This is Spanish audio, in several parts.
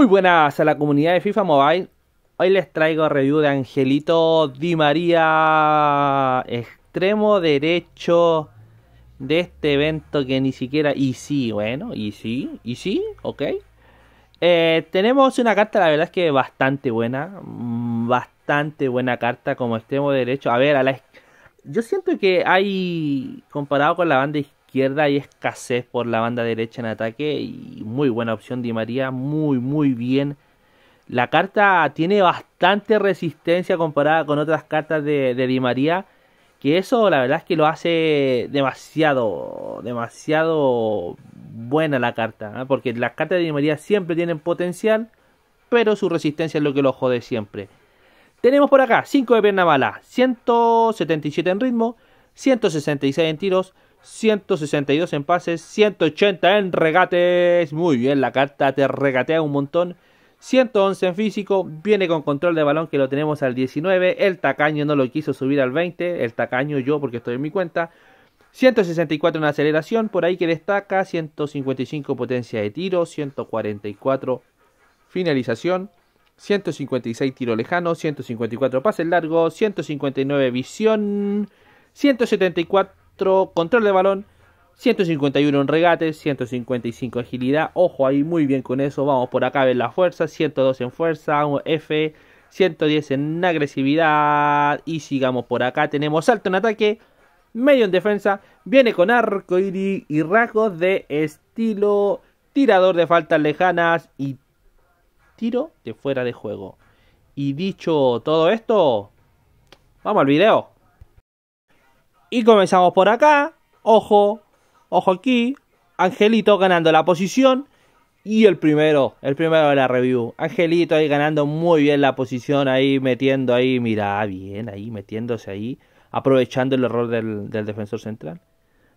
Muy buenas a la comunidad de FIFA Mobile. Hoy les traigo review de Angelito Di María, extremo derecho de este evento que ni siquiera. Y sí, bueno, y sí, y sí, ok. Eh, tenemos una carta, la verdad es que bastante buena. Mm, bastante buena carta como extremo derecho. A ver, a la. Yo siento que hay, comparado con la banda izquierda y escasez por la banda derecha en ataque. Y muy buena opción Di María, muy, muy bien. La carta tiene bastante resistencia comparada con otras cartas de, Di María. Que eso la verdad es que lo hace demasiado, demasiado buena la carta. ¿eh? Porque las cartas de Di María siempre tienen potencial, pero su resistencia es lo que lo jode siempre. Tenemos por acá 5 de pierna mala, 177 en ritmo, 166 en tiros, 162 en pases, 180 en regates. Muy bien, la carta te regatea un montón. 111 en físico, viene con control de balón que lo tenemos al 19. El tacaño no lo quiso subir al 20. El tacaño yo porque estoy en mi cuenta. 164 en aceleración, por ahí que destaca. 155 potencia de tiro, 144 finalización. 156 tiro lejano, 154 pases largos, 159 visión, 174 control de balón. 151 en regate 155 agilidad. Ojo ahí muy bien con eso. Vamos por acá a ver la fuerza. 102 en fuerza, F, 110 en agresividad. Y sigamos por acá. Tenemos salto en ataque, medio en defensa. Viene con arco y, y rasgos de estilo tirador de faltas lejanas y tiro de fuera de juego. Y dicho todo esto, vamos al video. Y comenzamos por acá. Ojo, ojo aquí. Angelito ganando la posición. Y el primero, el primero de la review. Angelito ahí ganando muy bien la posición. Ahí metiendo ahí. Mira, bien ahí, metiéndose ahí. Aprovechando el error del, defensor central.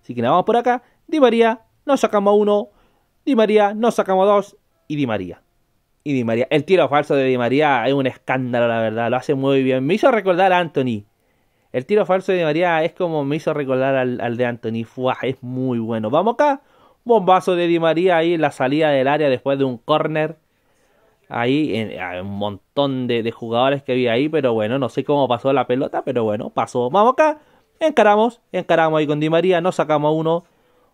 Así que nada, vamos por acá. Di María, nos sacamos uno. Di María, nos sacamos dos. Y Di María. Y Di María. El tiro falso de Di María es un escándalo, la verdad. Lo hace muy bien. Me hizo recordar a Anthony. El tiro falso de Di María es como me hizo recordar al, de Anthony. Fuá. es muy bueno. Vamos acá. Bombazo de Di María ahí en la salida del área después de un corner. Ahí en, un montón de, jugadores que había ahí, pero bueno, no sé cómo pasó la pelota, pero bueno, pasó. Vamos acá. Encaramos, encaramos ahí con Di María, nos sacamos uno.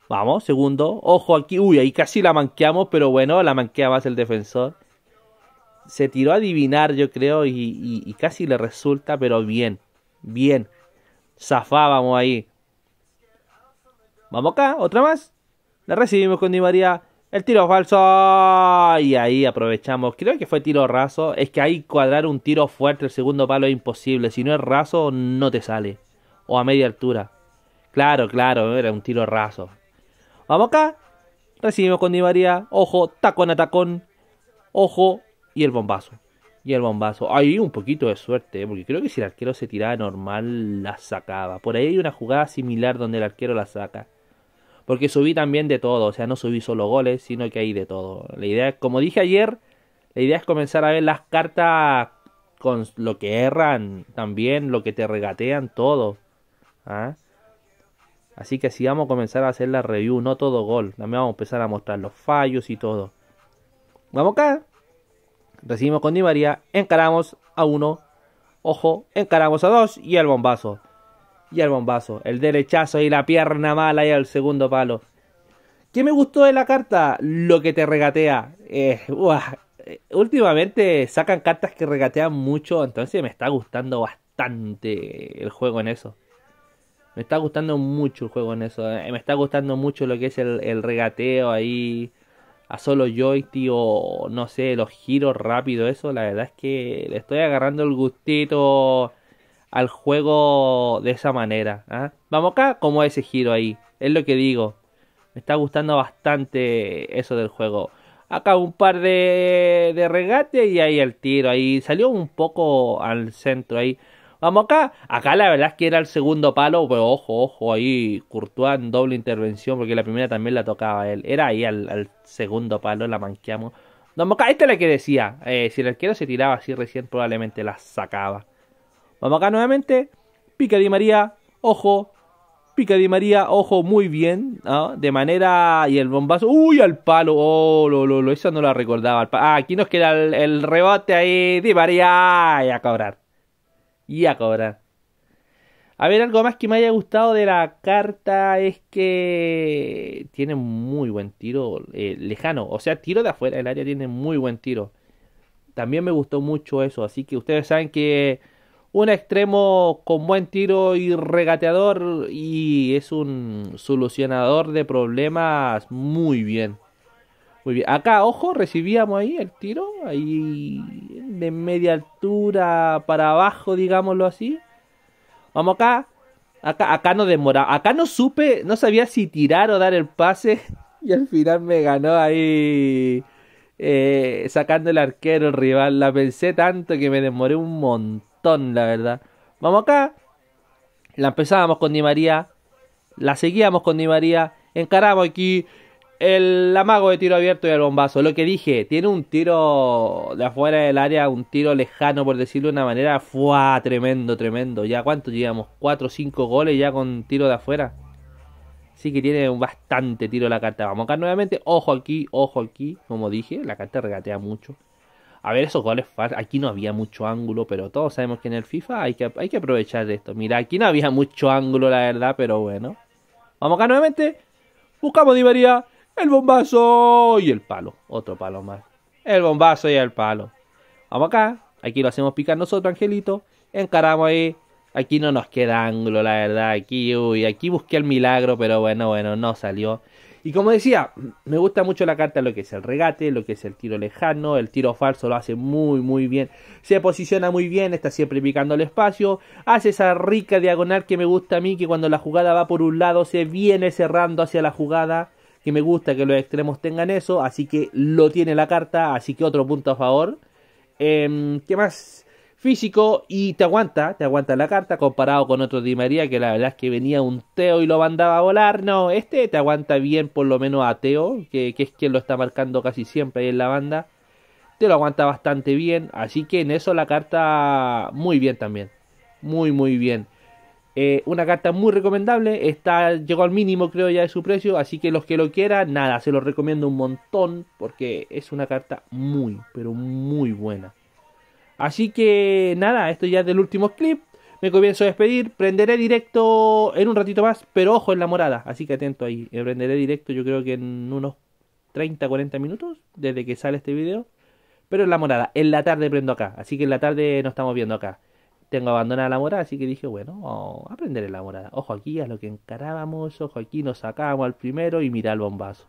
Vamos, segundo. Ojo aquí. Uy, ahí casi la manqueamos, pero bueno, la manquea más el defensor. Se tiró a adivinar, yo creo, y casi le resulta, pero bien Bien. Zafábamos ahí. Vamos acá, otra más. La recibimos con Di María. El tiro falso. Y ahí aprovechamos. Creo que fue tiro raso. Es que ahí cuadrar un tiro fuerte el segundo palo es imposible. Si no es raso, no te sale. O a media altura. Claro, claro, era un tiro raso. Vamos acá. Recibimos con Di María. Ojo, tacón a tacón. Ojo y el bombazo y el bombazo. Hay un poquito de suerte, ¿eh? porque creo que si el arquero se tiraba normal, la sacaba. Por ahí hay una jugada similar donde el arquero la saca. Porque subí también de todo, o sea, no subí solo goles, sino que hay de todo. La idea, como dije ayer, la idea es comenzar a ver las cartas con lo que erran, también lo que te regatean, todo. ¿ah? Así que si vamos a comenzar a hacer la review, no todo gol. También vamos a empezar a mostrar los fallos y todo. Vamos acá. Recibimos con Di María, encaramos a uno, ojo, encaramos a dos y al bombazo. Y al bombazo, el derechazo y la pierna mala y al segundo palo. ¿Qué me gustó de la carta? Lo que te regatea. Eh, eh, últimamente sacan cartas que regatean mucho, entonces me está gustando bastante el juego en eso. Me está gustando mucho el juego en eso. Eh, me está gustando mucho lo que es el regateo ahí a solo y tío, no sé, los giros rápidos, eso, la verdad es que le estoy agarrando el gustito al juego de esa manera. ¿ah? Vamos acá, como ese giro ahí, es lo que digo. Me está gustando bastante eso del juego. Acá un par de, de regate y ahí el tiro, ahí salió un poco al centro ahí. Vamos acá. Acá la verdad es que era el segundo palo, pero ojo, ojo, ahí Courtois doble intervención, porque la primera también la tocaba él. Era ahí al, segundo palo, la manqueamos. Vamos acá, esta es la que decía. Eh, si el arquero se tiraba así recién, probablemente la sacaba. Vamos acá nuevamente. Pica Di María, ojo. Pica Di María, ojo, muy bien. De manera. Y el bombazo. ¡Uy! Al palo. Oh, lo, lo, lo. Eso no la recordaba. Ah, aquí nos queda el, rebote ahí. Di María. a cobrar y a cobrar. A ver, algo más que me haya gustado de la carta es que tiene muy buen tiro eh, lejano. O sea, tiro de afuera del área tiene muy buen tiro. También me gustó mucho eso. Así que ustedes saben que un extremo con buen tiro y regateador y es un solucionador de problemas muy bien. Muy bien. Acá, ojo, recibíamos ahí el tiro. Ahí de media altura para abajo, digámoslo así. Vamos acá. Acá, acá no demoraba. Acá no supe, no sabía si tirar o dar el pase. Y al final me ganó ahí. Eh, sacando el arquero, el rival. La pensé tanto que me demoré un montón, la verdad. Vamos acá. La empezábamos con Di María. La seguíamos con Di María. Encaramos aquí el amago de tiro abierto y el bombazo. Lo que dije, tiene un tiro de afuera del área, un tiro lejano, por decirlo de una manera. ¡Fua! Tremendo, tremendo. ¿Ya cuánto llevamos? ¿4 o 5 goles ya con tiro de afuera? Sí que tiene bastante tiro la carta. Vamos acá nuevamente. Ojo aquí, ojo aquí. Como dije, la carta regatea mucho. A ver, esos goles. Aquí no había mucho ángulo, pero todos sabemos que en el FIFA hay que, hay que aprovechar esto. Mira, aquí no había mucho ángulo, la verdad, pero bueno. Vamos acá nuevamente. Buscamos Di el bombazo y el palo. Otro palo más. El bombazo y el palo. Vamos acá. Aquí lo hacemos picar nosotros, Angelito. Encaramos ahí. Aquí no nos queda ángulo, la verdad. Aquí, uy, aquí busqué el milagro, pero bueno, bueno, no salió. Y como decía, me gusta mucho la carta lo que es el regate, lo que es el tiro lejano, el tiro falso lo hace muy muy bien. Se posiciona muy bien, está siempre picando el espacio, hace esa rica diagonal que me gusta a mí, que cuando la jugada va por un lado se viene cerrando hacia la jugada que me gusta que los extremos tengan eso, así que lo tiene la carta, así que otro punto a favor. Eh, ¿Qué más? Físico y te aguanta, te aguanta la carta comparado con otro Di María que la verdad es que venía un Teo y lo mandaba a volar. No, este te aguanta bien por lo menos a Teo, que, que es quien lo está marcando casi siempre ahí en la banda. Te lo aguanta bastante bien, así que en eso la carta muy bien también. Muy, muy bien. Eh, una carta muy recomendable, está, llegó al mínimo creo ya de su precio, así que los que lo quieran, nada, se los recomiendo un montón porque es una carta muy, pero muy buena. Así que nada, esto ya es del último clip, me comienzo a despedir, prenderé directo en un ratito más, pero ojo en la morada, así que atento ahí, eh, prenderé directo yo creo que en unos 30, 40 minutos desde que sale este video, pero en la morada, en la tarde prendo acá, así que en la tarde nos estamos viendo acá tengo abandonada la morada, así que dije, bueno, aprenderé la morada. Ojo aquí a lo que encarábamos, ojo aquí nos sacábamos al primero y mira el bombazo.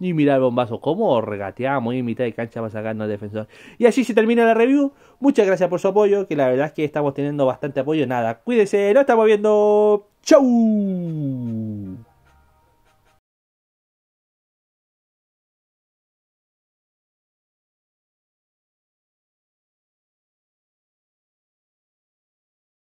Y mira el bombazo, cómo regateamos y en mitad de cancha va sacando al defensor. Y así se termina la review. Muchas gracias por su apoyo, que la verdad es que estamos teniendo bastante apoyo. Nada, cuídese, nos estamos viendo. ¡Chau!